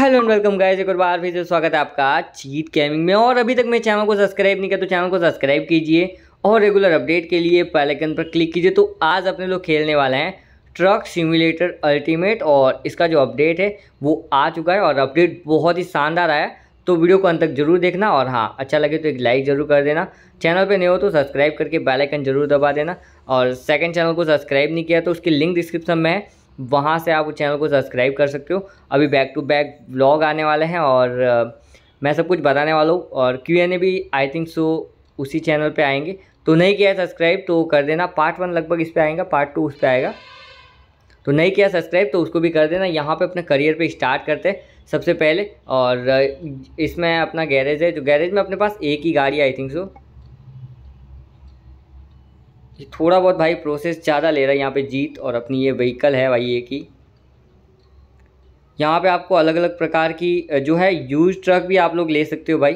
Hello and welcome guys एक और बार फिर से स्वागत है आपका चीत गेमिंग में और अभी तक मेरे चैनल को सब्सक्राइब नहीं किया तो चैनल को सब्सक्राइब कीजिए और रेगुलर अपडेट के लिए पैलेकन पर क्लिक कीजिए तो आज अपने लोग खेलने वाले हैं ट्रक सिमुलेटर अल्टीमेट और इसका जो अपडेट है वो आ चुका है और अपडेट बहुत ही शानदार आया तो वीडियो को अंत तक जरूर देखना और हाँ अच्छा लगे तो एक लाइक ज़रूर कर देना चैनल पे नए हो तो सब्सक्राइब करके बेल आइकन जरूर दबा देना और सेकंड चैनल को सब्सक्राइब नहीं किया तो उसकी लिंक डिस्क्रिप्शन में है वहाँ से आप उस चैनल को सब्सक्राइब कर सकते हो अभी बैक टू बैक व्लॉग आने वाले हैं और मैं सब कुछ बताने वाला हूँ और क्यू एन ए भी आई थिंक सो उसी चैनल पे आएंगे तो नहीं किया सब्सक्राइब तो कर देना पार्ट वन लगभग इस पर आएगा पार्ट टू उस पर आएगा तो नहीं किया सब्सक्राइब तो उसको भी कर देना यहाँ पे अपने करियर पे स्टार्ट करते हैं सबसे पहले और इसमें अपना गैरेज है जो तो गैरेज में अपने पास एक ही गाड़ी आई थिंक सो ये थोड़ा बहुत भाई प्रोसेस ज़्यादा ले रहा है यहाँ पे जीत और अपनी ये व्हीकल है भाई ये की यहाँ पे आपको अलग अलग प्रकार की जो है यूज ट्रक भी आप लोग ले सकते हो भाई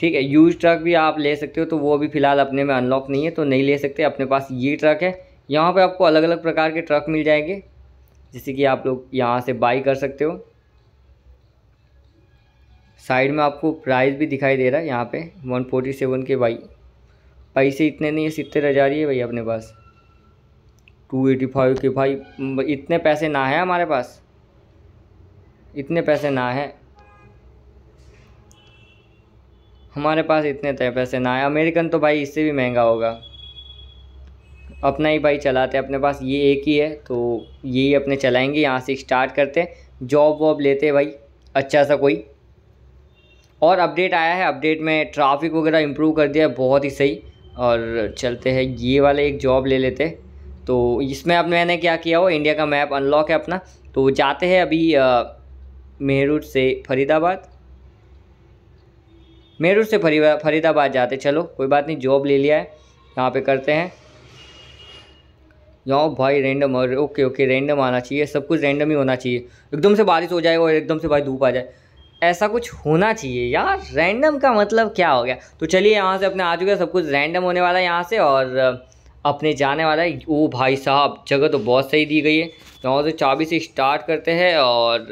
ठीक है यूज ट्रक भी आप ले सकते हो तो वो अभी फ़िलहाल अपने में अनलॉक नहीं है तो नहीं ले सकते अपने पास ये ट्रक है यहाँ पर आपको अलग अलग प्रकार के ट्रक मिल जाएंगे जैसे कि आप लोग यहाँ से बाई कर सकते हो साइड में आपको प्राइस भी दिखाई दे रहा है यहाँ पे 147 के बाई पैसे इतने नहीं है सितर हज़ार ही है भाई अपने पास टू एटी फाइव के भाई इतने पैसे ना है हमारे पास इतने पैसे ना है हमारे पास इतने तय पैसे ना है अमेरिकन तो भाई इससे भी महंगा होगा अपना ही भाई चलाते अपने पास ये एक ही है तो यही अपने चलाएंगे यहाँ से स्टार्ट करते जॉब वॉब लेते भाई अच्छा सा कोई और अपडेट आया है अपडेट में ट्रैफिक वगैरह इम्प्रूव कर दिया है बहुत ही सही और चलते हैं ये वाले एक जॉब ले लेते तो इसमें अब मैंने क्या किया वो इंडिया का मैप अनलॉक है अपना तो जाते हैं अभी मेहरूर से फरीदाबाद मेहरूर से फरीदा फरीदाबाद जाते चलो कोई बात नहीं जॉब ले लिया है यहाँ पे करते हैं यहाँ भाई रैंडम और ओके ओके रैंडम आना चाहिए सब कुछ रैंडम ही होना चाहिए एकदम से बारिश हो जाए और एकदम से भाई धूप आ जाए ऐसा कुछ होना चाहिए यार रैंडम का मतलब क्या हो गया तो चलिए यहाँ से अपने आ चुके सब कुछ रैंडम होने वाला है यहाँ से और अपने जाने वाला है ओ भाई साहब जगह तो बहुत सही दी गई है यहाँ से चाबी से स्टार्ट करते हैं और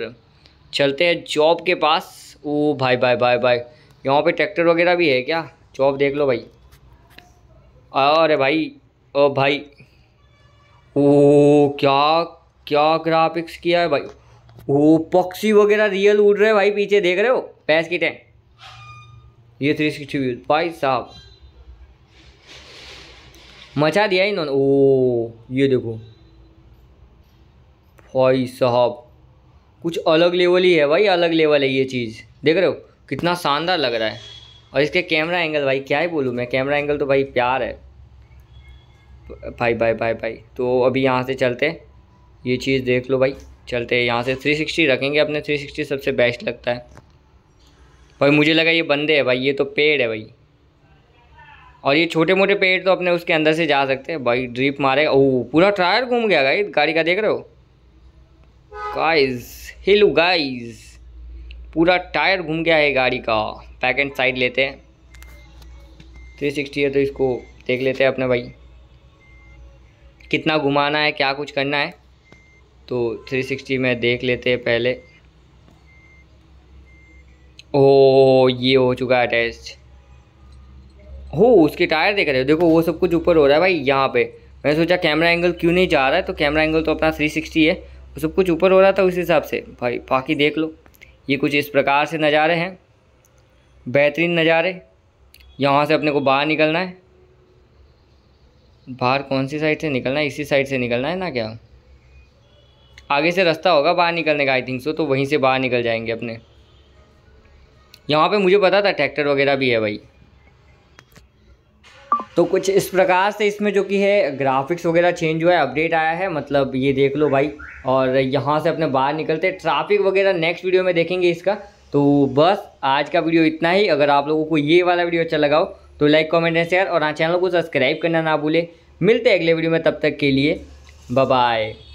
चलते हैं जॉब के पास ओ भाई भाई भाई भाई यहाँ पे ट्रैक्टर वगैरह भी है क्या जॉब देख लो भाई अरे भाई ओ भाई ओ क्या क्या ग्राफिक्स किया है भाई वो पक्षी वगैरह रियल उड़ रहे भाई पीछे देख रहे हो पैस की टैंक ये थ्री सिक्सटी व्यूज भाई साहब मचा दिया इन्होंने ओ ये देखो भाई साहब कुछ अलग लेवल ही है भाई अलग लेवल है ये चीज़ देख रहे हो कितना शानदार लग रहा है और इसके कैमरा एंगल भाई क्या ही बोलूँ मैं कैमरा एंगल तो भाई प्यार है भाई भाई भाई भाई, भाई। तो अभी यहाँ से चलते ये चीज़ देख लो भाई चलते यहाँ से 360 रखेंगे अपने 360 सबसे बेस्ट लगता है भाई मुझे लगा ये बंदे है भाई ये तो पेड़ है भाई और ये छोटे मोटे पेड़ तो अपने उसके अंदर से जा सकते हैं भाई ड्रिप मारे ओ पूरा टायर घूम गया भाई गाड़ी का देख रहे हो गाइस हेलो गाइस पूरा टायर घूम गया है गाड़ी का बैक एंड साइड लेते हैं 360 है तो इसको देख लेते हैं अपने भाई कितना घुमाना है क्या कुछ करना है तो 360 में देख लेते हैं पहले ओ ये हो चुका है अटैच हो उसके टायर देख रहे हो देखो वो सब कुछ ऊपर हो रहा है भाई यहाँ पे मैंने सोचा कैमरा एंगल क्यों नहीं जा रहा है तो कैमरा एंगल तो अपना 360 है वो सब कुछ ऊपर हो रहा था उस हिसाब से भाई बाकी देख लो ये कुछ इस प्रकार से नज़ारे हैं बेहतरीन नज़ारे यहाँ से अपने को बाहर निकलना है बाहर कौन सी साइड से निकलना है इसी साइड से निकलना है ना क्या आगे से रास्ता होगा बाहर निकलने का आई थिंक सो तो वहीं से बाहर निकल जाएंगे अपने यहाँ पे मुझे पता था ट्रैक्टर वगैरह भी है भाई तो कुछ इस प्रकार से इसमें जो कि है ग्राफिक्स वगैरह चेंज हुआ है अपडेट आया है मतलब ये देख लो भाई और यहाँ से अपने बाहर निकलते ट्रैफिक वगैरह नेक्स्ट वीडियो में देखेंगे इसका तो बस आज का वीडियो इतना ही अगर आप लोगों को ये वाला वीडियो अच्छा लगाओ तो लाइक कॉमेंट एंड शेयर और हाँ चैनल को सब्सक्राइब करना ना भूले मिलते हैं अगले वीडियो में तब तक के लिए बाय